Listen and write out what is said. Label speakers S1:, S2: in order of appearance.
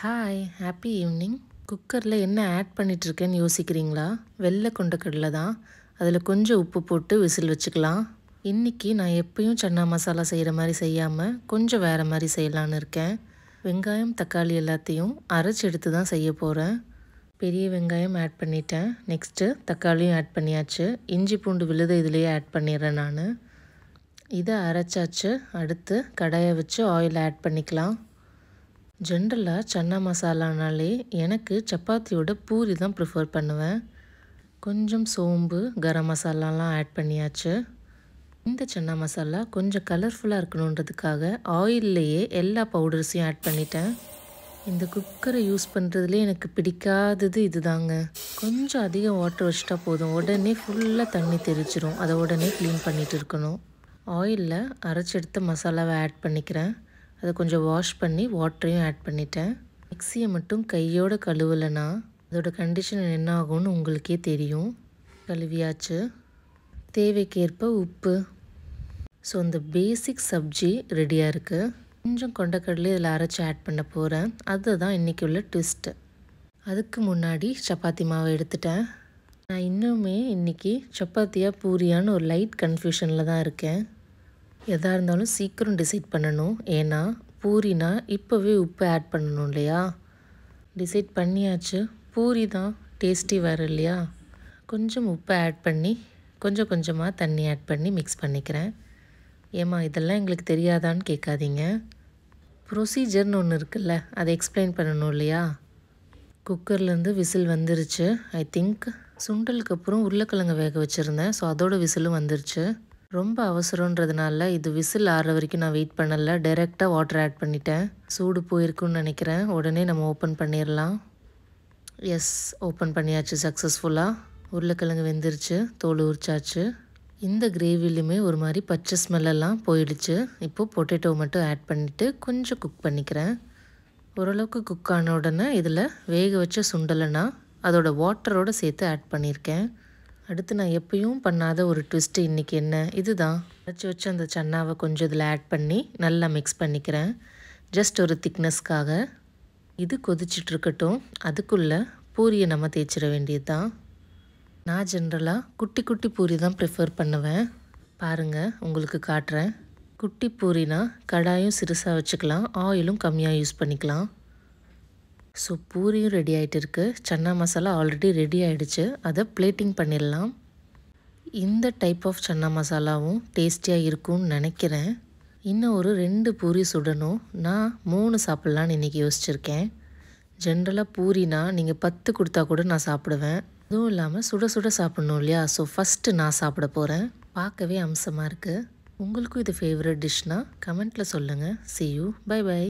S1: hi happy evening குக்கரில் என்ன add பண்ணிகிட்ருக்கேன்னு யோசிக்கிறீங்களா வெள்ளை கொண்ட கடலை தான் அதில் கொஞ்சம் உப்பு போட்டு விசில் வச்சுக்கலாம் இன்றைக்கி நான் எப்பயும் சன்னா மசாலா செய்கிற மாதிரி செய்யாமல் கொஞ்சம் வேறு மாதிரி செய்யலான்னு இருக்கேன் வெங்காயம் தக்காளி எல்லாத்தையும் அரைச்சி எடுத்து தான் செய்ய போகிறேன் பெரிய வெங்காயம் ஆட் பண்ணிட்டேன் நெக்ஸ்ட்டு தக்காளியும் ஆட் பண்ணியாச்சு இஞ்சி பூண்டு விழுதை இதுலேயே ஆட் பண்ணிடுறேன் நான் இதை அரைச்சாச்சு அடுத்து கடாயை வச்சு ஆயில் ஆட் பண்ணிக்கலாம் ஜென்ரலாக சன்னா மசாலானாலே எனக்கு சப்பாத்தியோட பூரி தான் ப்ரிஃபர் பண்ணுவேன் கொஞ்சம் சோம்பு கரம் மசாலாலாம் ஆட் பண்ணியாச்சு இந்த சன்னா மசாலா கொஞ்சம் கலர்ஃபுல்லாக இருக்கணுன்றதுக்காக ஆயில்லையே எல்லா பவுடர்ஸையும் ஆட் பண்ணிட்டேன் இந்த குக்கரை யூஸ் பண்ணுறதுல எனக்கு பிடிக்காதது இதுதாங்க கொஞ்சம் அதிகம் வாட்டர் வச்சுட்டா போதும் உடனே ஃபுல்லாக தண்ணி தெரிச்சிரும் அதை உடனே க்ளீன் பண்ணிகிட்டு இருக்கணும் ஆயிலில் அரைச்செடுத்த மசாலாவை ஆட் பண்ணிக்கிறேன் அதை கொஞ்சம் வாஷ் பண்ணி வாட்டரையும் ஆட் பண்ணிட்டேன் மிக்சியை மட்டும் கையோடு கழுவலைனா அதோட கண்டிஷன் என்ன ஆகும்னு உங்களுக்கே தெரியும் கழுவியாச்சு தேவைக்கேற்ப உப்பு ஸோ இந்த பேசிக் சப்ஜி ரெடியாக இருக்குது கொஞ்சம் கொண்டக்கடலை இதில் அரைச்சி ஆட் பண்ண போகிறேன் அதுதான் இன்றைக்கி உள்ள ட்விஸ்ட்டு அதுக்கு முன்னாடி சப்பாத்தி மாவை எடுத்துட்டேன் நான் இன்னுமே இன்றைக்கி சப்பாத்தியாக பூரியான்னு ஒரு லைட் கன்ஃபியூஷனில் தான் இருக்கேன் எதாக இருந்தாலும் சீக்கிரம் டிசைட் பண்ணணும் ஏன்னா பூரினா இப்போவே உப்பு ஆட் பண்ணணும் இல்லையா டிசைட் பண்ணியாச்சு பூரி தான் டேஸ்டி வரும் இல்லையா கொஞ்சம் உப்பு ஆட் பண்ணி கொஞ்சம் கொஞ்சமாக தண்ணி ஆட் பண்ணி மிக்ஸ் பண்ணிக்கிறேன் ஏம்மா இதெல்லாம் எங்களுக்கு தெரியாதான்னு கேட்காதீங்க ப்ரொசீஜர்னு ஒன்று இருக்குல்ல அதை எக்ஸ்பிளைன் பண்ணணும் இல்லையா குக்கர்லேருந்து விசில் வந்துருச்சு ஐ திங்க் சுண்டலுக்கு அப்புறம் உருளைக்கிழங்கு வேக வச்சுருந்தேன் ஸோ அதோடய விசிலும் வந்துருச்சு ரொம்ப அவசரன்றதுனால இது விசில் ஆடுற வரைக்கும் நான் வெயிட் பண்ணலை டைரெக்டாக வாட்டர் ஆட் பண்ணிட்டேன் சூடு போயிருக்குன்னு நினைக்கிறேன் உடனே நம்ம ஓப்பன் பண்ணிடலாம் எஸ் ஓப்பன் பண்ணியாச்சு சக்ஸஸ்ஃபுல்லாக உருளைக்கிழங்கு வெந்துருச்சு தோல் உரிச்சாச்சு இந்த கிரேவிலையுமே ஒரு மாதிரி பச்சை ஸ்மெல்லெல்லாம் போயிடுச்சு இப்போது பொட்டேட்டோ மட்டும் ஆட் பண்ணிவிட்டு கொஞ்சம் குக் பண்ணிக்கிறேன் ஓரளவுக்கு குக் ஆன உடனே இதில் வேக வச்ச சுண்டலைனா அதோடய வாட்டரோடு சேர்த்து ஆட் பண்ணியிருக்கேன் அடுத்து நான் எப்பயும் பண்ணாத ஒரு ட்விஸ்ட்டு இன்றைக்கி என்ன இதுதான் வச்சு வச்சு அந்த சன்னாவை கொஞ்சம் இதில் ஆட் பண்ணி நல்லா மிக்ஸ் பண்ணிக்கிறேன் ஜஸ்ட் ஒரு திக்னஸ்க்காக இது கொதிச்சிட்ருக்கட்டும் அதுக்குள்ளே பூரியை நம்ம தேய்ச்சிட வேண்டியது தான் நான் ஜென்ரலாக குட்டி குட்டி பூரி தான் ப்ரிஃபர் பண்ணுவேன் பாருங்கள் உங்களுக்கு காட்டுறேன் குட்டி பூரினா கடாயும் சிறுசாக வச்சுக்கலாம் ஆயிலும் கம்மியாக யூஸ் பண்ணிக்கலாம் ஸோ பூரியும் ரெடி ஆகிட்டு இருக்குது சன்னா மசாலா ஆல்ரெடி ரெடி ஆகிடுச்சு அதை பிளேட்டிங் பண்ணிடலாம் இந்த டைப் ஆஃப் சன்னா மசாலாவும் டேஸ்டியாக இருக்கும்னு நினைக்கிறேன் இன்னும் ஒரு ரெண்டு பூரி சுடணும் நான் மூணு சாப்பிட்லான்னு இன்றைக்கி யோசிச்சிருக்கேன் ஜென்ரலாக பூரினா நீங்கள் பத்து கொடுத்தா கூட நான் சாப்பிடுவேன் அதுவும் இல்லாமல் சுட சுட சாப்பிட்ணும் இல்லையா ஸோ ஃபஸ்ட்டு நான் சாப்பிட போகிறேன் பார்க்கவே அம்சமாக இருக்குது உங்களுக்கும் இது ஃபேவரட் டிஷ்னால் கமெண்ட்டில் சொல்லுங்கள் சி யூ பை பை